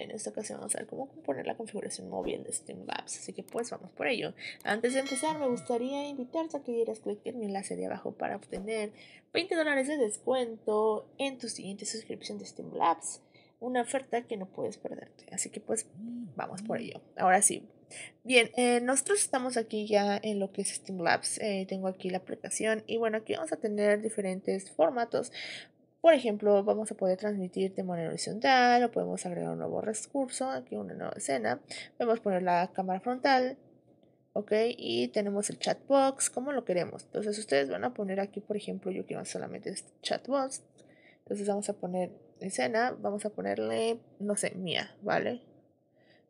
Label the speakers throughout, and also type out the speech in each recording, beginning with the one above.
Speaker 1: En esta ocasión vamos a ver cómo componer la configuración móvil de Steam Labs, así que pues vamos por ello. Antes de empezar me gustaría invitarte a que dieras clic en mi enlace de abajo para obtener 20 dólares de descuento en tu siguiente suscripción de Steam Labs, una oferta que no puedes perderte, así que pues vamos por ello. Ahora sí. Bien, eh, nosotros estamos aquí ya en lo que es Steam Labs. Eh, tengo aquí la aplicación y bueno, aquí vamos a tener diferentes formatos por ejemplo, vamos a poder transmitir de manera horizontal o podemos agregar un nuevo recurso, aquí una nueva escena. Podemos poner la cámara frontal, ¿ok? Y tenemos el chat box, como lo queremos. Entonces ustedes van a poner aquí, por ejemplo, yo quiero solamente este chatbox. Entonces vamos a poner escena, vamos a ponerle, no sé, mía, ¿vale?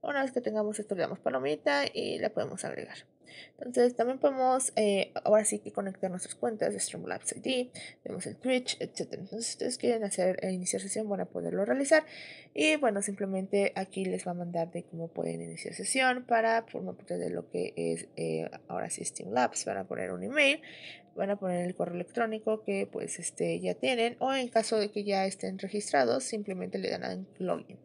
Speaker 1: Una vez que tengamos esto, le damos palomita y la podemos agregar. Entonces, también podemos eh, ahora sí que conectar nuestras cuentas de Streamlabs ID, vemos el Twitch, etc. Entonces, si ustedes quieren hacer eh, iniciar sesión, van a poderlo realizar. Y bueno, simplemente aquí les va a mandar de cómo pueden iniciar sesión para formar parte de lo que es eh, ahora sí Streamlabs. Van a poner un email, van a poner el correo electrónico que pues este, ya tienen, o en caso de que ya estén registrados, simplemente le dan a login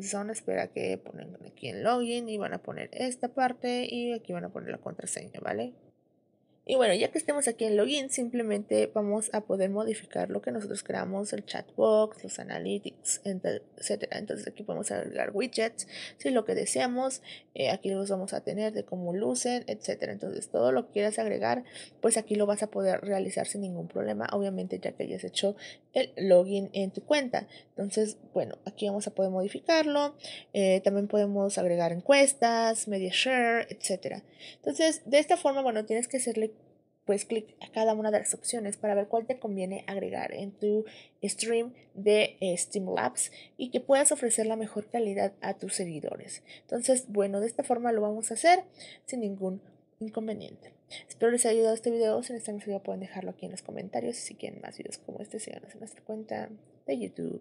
Speaker 1: son espera que ponen aquí en login y van a poner esta parte y aquí van a poner la contraseña, ¿vale? Y bueno, ya que estemos aquí en login, simplemente vamos a poder modificar lo que nosotros creamos, el chatbox, los analytics, etcétera. Entonces aquí podemos agregar widgets, si lo que deseamos, eh, aquí los vamos a tener de cómo lucen, etcétera. Entonces todo lo que quieras agregar, pues aquí lo vas a poder realizar sin ningún problema, obviamente ya que hayas hecho el login en tu cuenta. Entonces, bueno, aquí vamos a poder modificarlo. Eh, también podemos agregar encuestas, media share, etcétera. Entonces, de esta forma, bueno, tienes que hacerle puedes clic a cada una de las opciones para ver cuál te conviene agregar en tu stream de eh, Steam Labs y que puedas ofrecer la mejor calidad a tus seguidores. Entonces, bueno, de esta forma lo vamos a hacer sin ningún inconveniente. Espero les haya ayudado este video. Si les están ayuda pueden dejarlo aquí en los comentarios. Si quieren más videos como este, síganos en nuestra cuenta de YouTube.